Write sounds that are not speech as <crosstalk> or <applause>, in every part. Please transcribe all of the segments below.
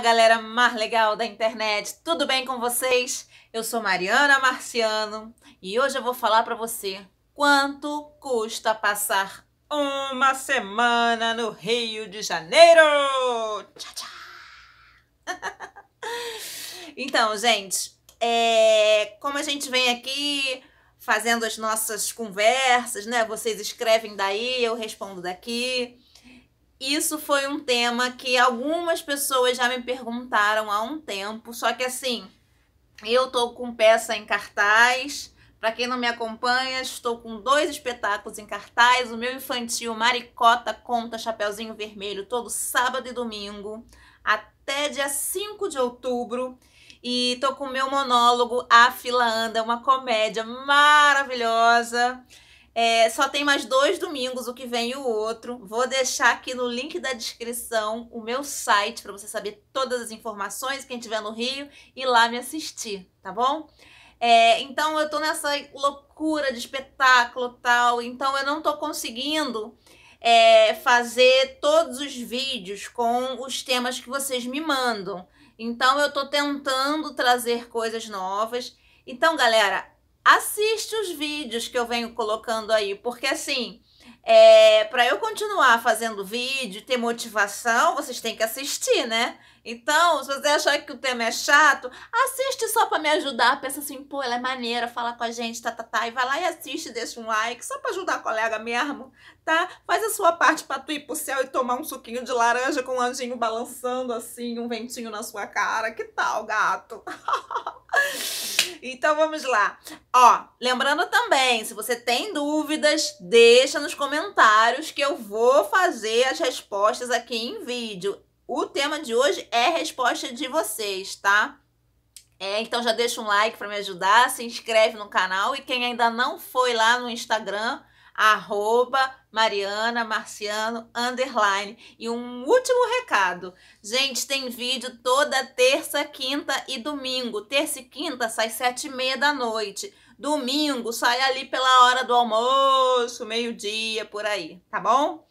galera mais legal da internet, tudo bem com vocês? Eu sou Mariana Marciano e hoje eu vou falar para você quanto custa passar uma semana no Rio de Janeiro. Tchau, tchau. <laughs> então, gente, é... como a gente vem aqui fazendo as nossas conversas, né? Vocês escrevem daí, eu respondo daqui isso foi um tema que algumas pessoas já me perguntaram há um tempo, só que assim, eu tô com peça em cartaz. Para quem não me acompanha, estou com dois espetáculos em cartaz, o meu infantil Maricota Conta Chapeuzinho Vermelho todo sábado e domingo até dia 5 de outubro. E tô com o meu monólogo A Fila Anda, uma comédia maravilhosa. É, só tem mais dois domingos, o que vem e o outro. Vou deixar aqui no link da descrição o meu site para você saber todas as informações, quem estiver no Rio, e lá me assistir, tá bom? É, então eu tô nessa loucura de espetáculo tal, então eu não tô conseguindo é, fazer todos os vídeos com os temas que vocês me mandam. Então eu tô tentando trazer coisas novas. Então, galera, assiste os vídeos que eu venho colocando aí, porque assim, é, para eu continuar fazendo vídeo, ter motivação, vocês têm que assistir, né? Então, se você achar que o tema é chato, assiste só para me ajudar. Pensa assim, pô, ela é maneira, fala com a gente, tá, tá, tá. E vai lá e assiste, deixa um like, só para ajudar a colega mesmo, tá? Faz a sua parte para tu ir pro céu e tomar um suquinho de laranja com um anjinho balançando assim, um ventinho na sua cara. Que tal, gato? <laughs> <laughs> Então vamos lá. Ó, lembrando também, se você tem dúvidas, deixa nos comentários que eu vou fazer as respostas aqui em vídeo. O tema de hoje é resposta de vocês, tá? É, então já deixa um like para me ajudar, se inscreve no canal e quem ainda não foi lá no Instagram, arroba Mariana Marciano underline. E um último recado. Gente, tem vídeo toda terça, quinta e domingo. Terça e quinta sai sete e meia da noite. Domingo sai ali pela hora do almoço, meio-dia, por aí, tá bom?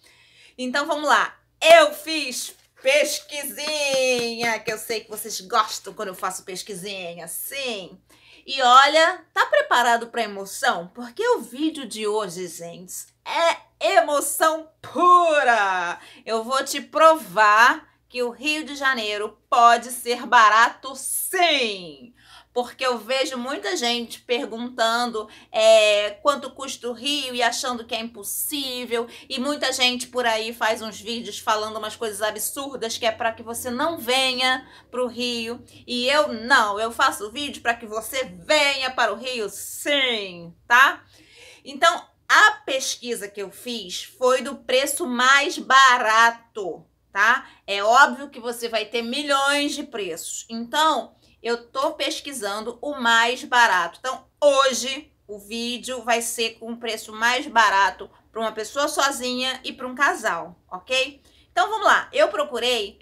Então vamos lá. Eu fiz pesquisinha, que eu sei que vocês gostam quando eu faço pesquisinha, sim. E olha, tá preparado para emoção? Porque o vídeo de hoje, gente, é emoção pura. Eu vou te provar que o Rio de Janeiro pode ser barato, sim porque eu vejo muita gente perguntando é, quanto custa o Rio e achando que é impossível, e muita gente por aí faz uns vídeos falando umas coisas absurdas que é para que você não venha para o Rio. E eu não, eu faço o vídeo para que você venha para o Rio, sim, tá? Então, a pesquisa que eu fiz foi do preço mais barato, tá? É óbvio que você vai ter milhões de preços. Então, eu tô pesquisando o mais barato. Então, hoje o vídeo vai ser com um preço mais barato para uma pessoa sozinha e para um casal, ok? Então, vamos lá. Eu procurei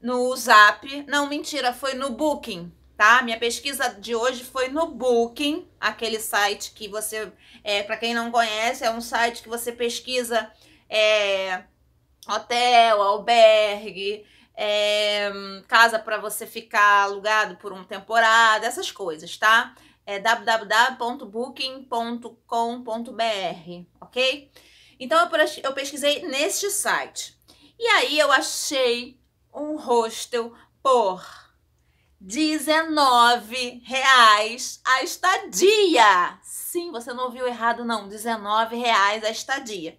no Zap, não, mentira, foi no Booking, tá? Minha pesquisa de hoje foi no Booking, aquele site que você, é, para quem não conhece, é um site que você pesquisa é, hotel, albergue, é, casa para você ficar alugado por uma temporada, essas coisas, tá? É www.booking.com.br, ok? Então eu pesquisei neste site. E aí eu achei um hostel por R$19 a estadia. Sim, você não ouviu errado não, R$19 a estadia.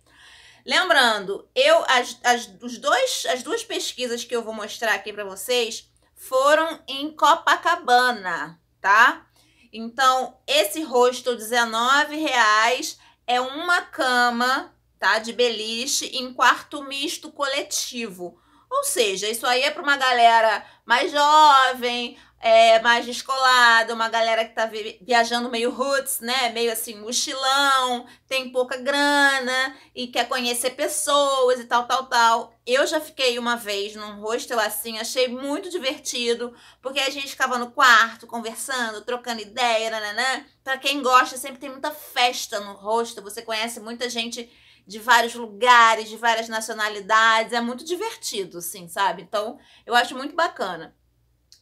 Lembrando, eu as, as, os dois, as duas pesquisas que eu vou mostrar aqui para vocês foram em Copacabana, tá? Então, esse rosto, R$19,00, é uma cama, tá? De beliche em quarto misto coletivo. Ou seja, isso aí é para uma galera mais jovem, é, mais descolada, uma galera que tá viajando meio roots, né? Meio assim, mochilão, tem pouca grana e quer conhecer pessoas e tal, tal, tal. Eu já fiquei uma vez num hostel assim, achei muito divertido, porque a gente ficava no quarto conversando, trocando ideia, nananã. Né, né, né. Pra quem gosta, sempre tem muita festa no hostel, você conhece muita gente de vários lugares, de várias nacionalidades, é muito divertido, assim, sabe? Então, eu acho muito bacana.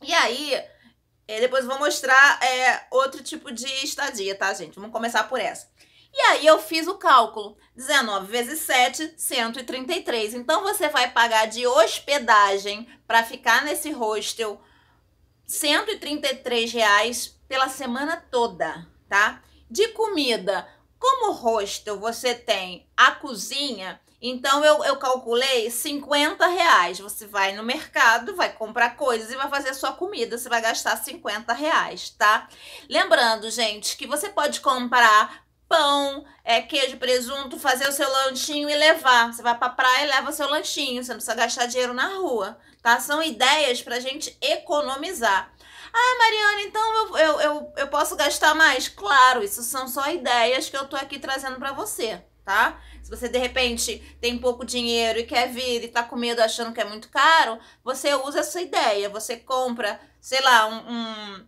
E aí, eh, depois vou mostrar é, outro tipo de estadia, tá, gente? Vamos começar por essa. E aí eu fiz o cálculo. 19 vezes 7, 133. Então você vai pagar de hospedagem para ficar nesse hostel 133 reais pela semana toda, tá? De comida, como hostel você tem a cozinha, então eu, eu calculei 50 reais. Você vai no mercado, vai comprar coisas e vai fazer sua comida. Você vai gastar 50 reais, tá? Lembrando, gente, que você pode comprar pão, é, queijo, presunto, fazer o seu lanchinho e levar. Você vai pra praia e leva o seu lanchinho, você não precisa gastar dinheiro na rua, tá? São ideias pra gente economizar. Ah, Mariana, então eu, eu, eu, eu posso gastar mais? Claro, isso são só ideias que eu tô aqui trazendo pra você, tá? Se você de repente tem pouco dinheiro e quer vir e tá com medo achando que é muito caro, você usa essa ideia. Você compra, sei lá, um, um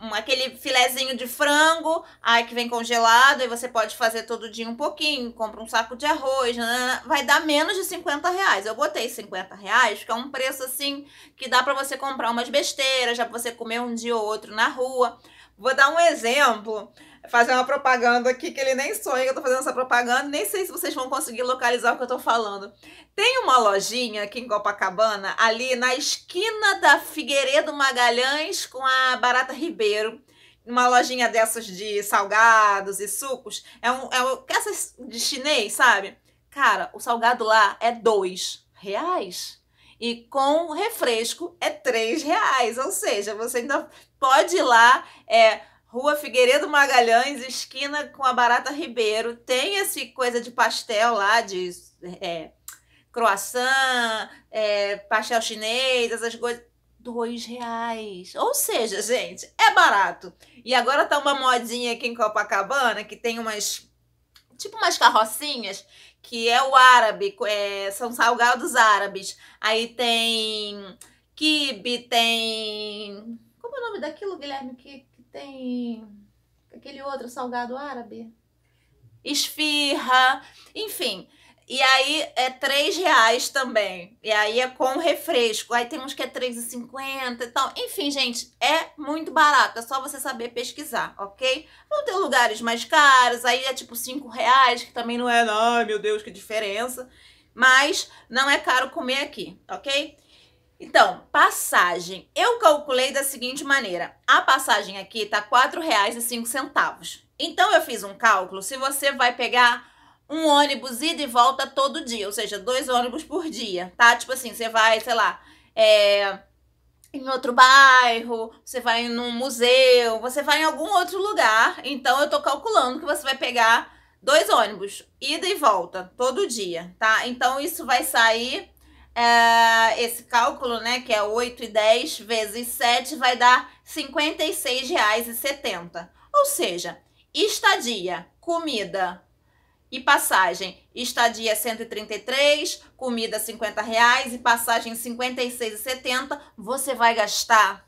um, aquele filezinho de frango, aí que vem congelado, e você pode fazer todo dia um pouquinho, compra um saco de arroz, nanana, vai dar menos de 50 reais. Eu botei 50 reais, que é um preço assim que dá para você comprar umas besteiras, já pra você comer um dia ou outro na rua. Vou dar um exemplo fazer uma propaganda aqui que ele nem sonha que eu tô fazendo essa propaganda, nem sei se vocês vão conseguir localizar o que eu tô falando. Tem uma lojinha aqui em Copacabana, ali na esquina da Figueiredo Magalhães com a Barata Ribeiro. Uma lojinha dessas de salgados e sucos. É um. É um essas de chinês, sabe? Cara, o salgado lá é dois reais. E com refresco é três reais. Ou seja, você ainda pode ir lá. É, Rua Figueiredo Magalhães, esquina com a Barata Ribeiro. Tem esse coisa de pastel lá, de é, croissant, é, pastel chinês, essas coisas. Dois reais. Ou seja, gente, é barato. E agora tá uma modinha aqui em Copacabana que tem umas. Tipo umas carrocinhas que é o árabe, é, são salgados árabes. Aí tem kibe, tem como é o nome daquilo, Guilherme, que, que tem aquele outro salgado árabe? Esfirra, enfim. E aí é 3 reais também. E aí é com refresco. Aí tem uns que é 3,50 e tal. Enfim, gente, é muito barato. É só você saber pesquisar, ok? Vão ter lugares mais caros. Aí é tipo 5 reais, que também não é... Ai, meu Deus, que diferença. Mas não é caro comer aqui, ok? Então, passagem. Eu calculei da seguinte maneira. A passagem aqui tá R$ 4,05. Então, eu fiz um cálculo. Se você vai pegar um ônibus ida e volta todo dia, ou seja, dois ônibus por dia, tá? Tipo assim, você vai, sei lá, é, em outro bairro, você vai num museu, você vai em algum outro lugar. Então, eu tô calculando que você vai pegar dois ônibus, ida e volta, todo dia, tá? Então, isso vai sair é, esse cálculo, né, que é 8 e 10 vezes 7, vai dar R$ 56,70. Ou seja, estadia, comida e passagem. Estadia 133, comida 50 reais e passagem 56,70, você vai gastar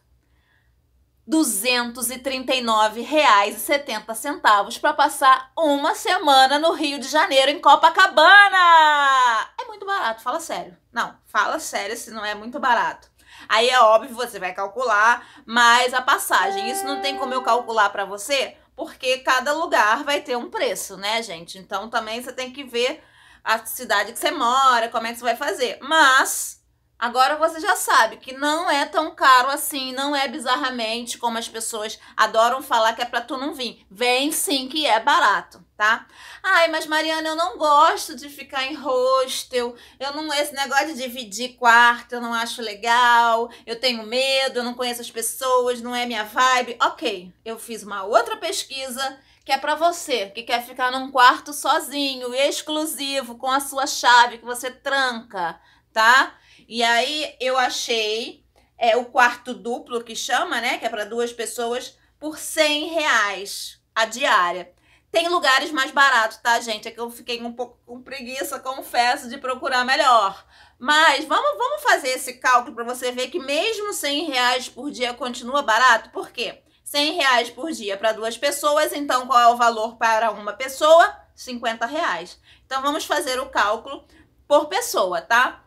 R$ 239,70 para passar uma semana no Rio de Janeiro, em Copacabana! É muito barato, fala sério. Não, fala sério se não é muito barato. Aí é óbvio, você vai calcular mais a passagem. Isso não tem como eu calcular para você, porque cada lugar vai ter um preço, né, gente? Então também você tem que ver a cidade que você mora, como é que você vai fazer. Mas Agora você já sabe que não é tão caro assim, não é bizarramente como as pessoas adoram falar que é para tu não vir. Vem sim que é barato, tá? Ai, mas Mariana, eu não gosto de ficar em hostel. Eu não esse negócio de dividir quarto, eu não acho legal. Eu tenho medo, eu não conheço as pessoas, não é minha vibe. OK, eu fiz uma outra pesquisa que é para você que quer ficar num quarto sozinho, exclusivo, com a sua chave que você tranca, tá? E aí eu achei é, o quarto duplo que chama, né? Que é para duas pessoas por cem reais a diária. Tem lugares mais baratos, tá, gente? É que eu fiquei um pouco com preguiça, confesso, de procurar melhor. Mas vamos, vamos fazer esse cálculo para você ver que mesmo 100 reais por dia continua barato. Por quê? 100 reais por dia para duas pessoas, então qual é o valor para uma pessoa? 50 reais. Então vamos fazer o cálculo por pessoa, tá?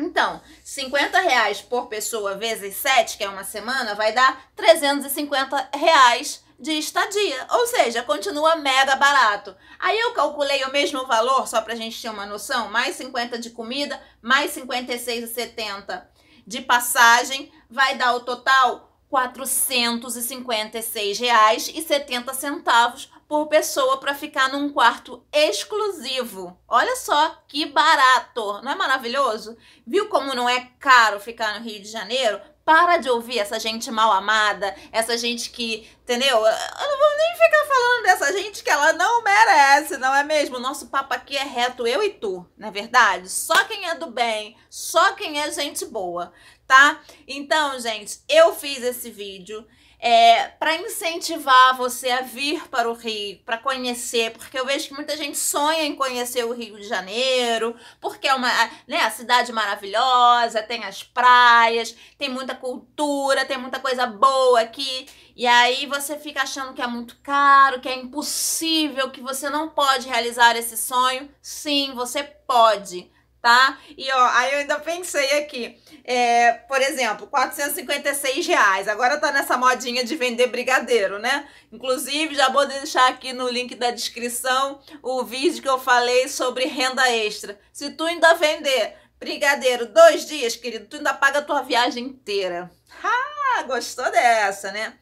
Então, 50 reais por pessoa vezes 7, que é uma semana, vai dar 350 reais de estadia, ou seja, continua mega barato. Aí eu calculei o mesmo valor, só para a gente ter uma noção, mais 50 de comida, mais 56,70 de passagem, vai dar o total R$ 456,70 por pessoa para ficar num quarto exclusivo. Olha só que barato! Não é maravilhoso? Viu como não é caro ficar no Rio de Janeiro? Para de ouvir essa gente mal amada, essa gente que, entendeu? Eu não vou nem ficar falando dessa gente que ela não merece, não é mesmo? O nosso papo aqui é reto, eu e tu, não é verdade? Só quem é do bem, só quem é gente boa tá? Então, gente, eu fiz esse vídeo é, para incentivar você a vir para o Rio, para conhecer, porque eu vejo que muita gente sonha em conhecer o Rio de Janeiro, porque é uma né, a cidade maravilhosa, tem as praias, tem muita cultura, tem muita coisa boa aqui. E aí você fica achando que é muito caro, que é impossível, que você não pode realizar esse sonho. Sim, você pode tá? E ó, aí eu ainda pensei aqui, é, por exemplo, 456 reais. Agora tá nessa modinha de vender brigadeiro, né? Inclusive, já vou deixar aqui no link da descrição o vídeo que eu falei sobre renda extra. Se tu ainda vender brigadeiro dois dias, querido, tu ainda paga a tua viagem inteira. Ah, gostou dessa, né?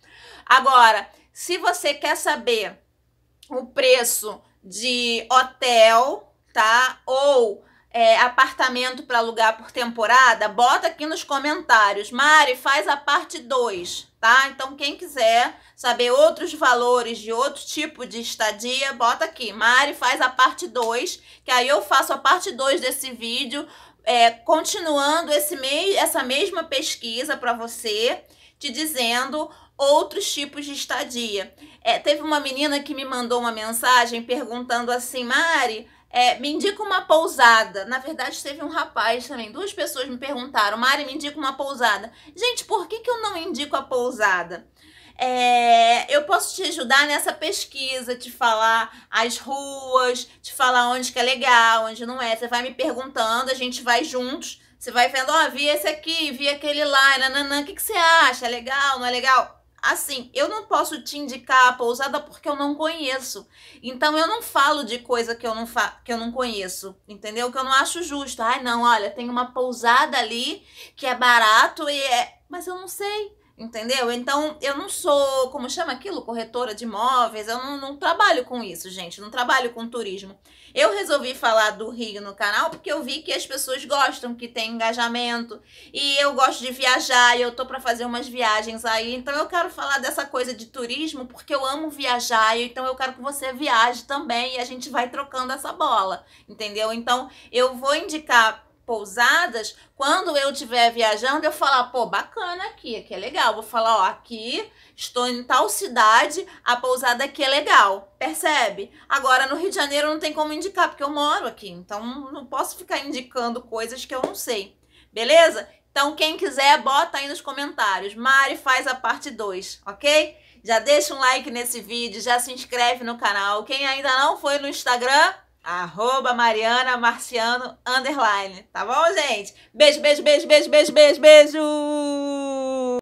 Agora, se você quer saber o preço de hotel, tá? Ou é, apartamento para alugar por temporada, bota aqui nos comentários. Mari, faz a parte 2, tá? Então, quem quiser saber outros valores de outro tipo de estadia, bota aqui. Mari, faz a parte 2, que aí eu faço a parte 2 desse vídeo, é, continuando esse mei essa mesma pesquisa para você, te dizendo outros tipos de estadia. É, teve uma menina que me mandou uma mensagem perguntando assim, Mari, é, me indica uma pousada. Na verdade, teve um rapaz também. Duas pessoas me perguntaram, Mari, me indica uma pousada. Gente, por que, que eu não indico a pousada? É, eu posso te ajudar nessa pesquisa, te falar as ruas, te falar onde que é legal, onde não é. Você vai me perguntando, a gente vai juntos. Você vai vendo, ó, oh, vi esse aqui, vi aquele lá, nananã, o que, que você acha? É legal, não é legal? Assim, eu não posso te indicar a pousada porque eu não conheço. Então eu não falo de coisa que eu não, fa que eu não conheço, entendeu? Que eu não acho justo. Ai, não, olha, tem uma pousada ali que é barato e é. Mas eu não sei. Entendeu? Então, eu não sou, como chama aquilo, corretora de imóveis, eu não, não trabalho com isso, gente, não trabalho com turismo. Eu resolvi falar do Rio no canal porque eu vi que as pessoas gostam, que tem engajamento, e eu gosto de viajar, e eu tô para fazer umas viagens aí, então eu quero falar dessa coisa de turismo porque eu amo viajar, então eu quero que você viaje também, e a gente vai trocando essa bola, entendeu? Então, eu vou indicar pousadas, quando eu estiver viajando, eu falar, pô, bacana aqui, aqui é legal. Vou falar, ó, aqui estou em tal cidade, a pousada aqui é legal. Percebe? Agora no Rio de Janeiro não tem como indicar, porque eu moro aqui, então não posso ficar indicando coisas que eu não sei. Beleza? Então quem quiser, bota aí nos comentários. Mari faz a parte 2, ok? Já deixa um like nesse vídeo, já se inscreve no canal. Quem ainda não foi no Instagram, Arroba Mariana Marciano Underline. Tá bom, gente? Beijo, beijo, beijo, beijo, beijo, beijo, beijo!